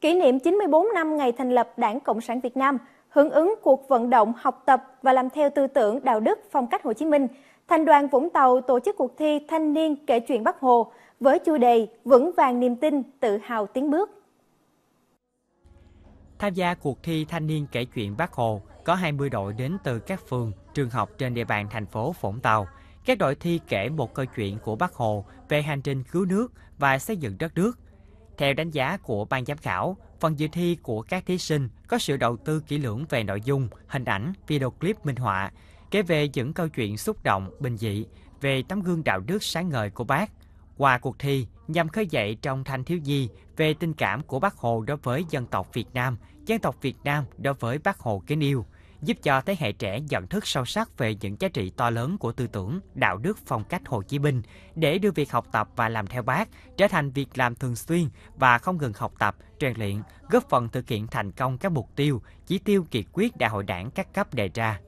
kỷ niệm 94 năm ngày thành lập Đảng Cộng sản Việt Nam, hưởng ứng cuộc vận động học tập và làm theo tư tưởng đạo đức phong cách Hồ Chí Minh, Thành đoàn Vũng Tàu tổ chức cuộc thi Thanh niên kể chuyện Bắc Hồ với chủ đề Vững vàng niềm tin, tự hào tiến bước. Tham gia cuộc thi Thanh niên kể chuyện Bắc Hồ có 20 đội đến từ các phường, trường học trên địa bàn thành phố Vũng Tàu. Các đội thi kể một câu chuyện của Bắc Hồ về hành trình cứu nước và xây dựng đất nước theo đánh giá của ban giám khảo, phần dự thi của các thí sinh có sự đầu tư kỹ lưỡng về nội dung, hình ảnh, video clip minh họa, kể về những câu chuyện xúc động, bình dị về tấm gương đạo đức sáng ngời của bác. Qua cuộc thi nhằm khơi dậy trong thanh thiếu nhi về tình cảm của bác Hồ đối với dân tộc Việt Nam, dân tộc Việt Nam đối với bác Hồ kính yêu – giúp cho thế hệ trẻ nhận thức sâu sắc về những giá trị to lớn của tư tưởng, đạo đức phong cách Hồ Chí Minh để đưa việc học tập và làm theo bác trở thành việc làm thường xuyên và không ngừng học tập, rèn luyện, góp phần thực hiện thành công các mục tiêu, chỉ tiêu kỳ quyết đại hội đảng các cấp đề ra.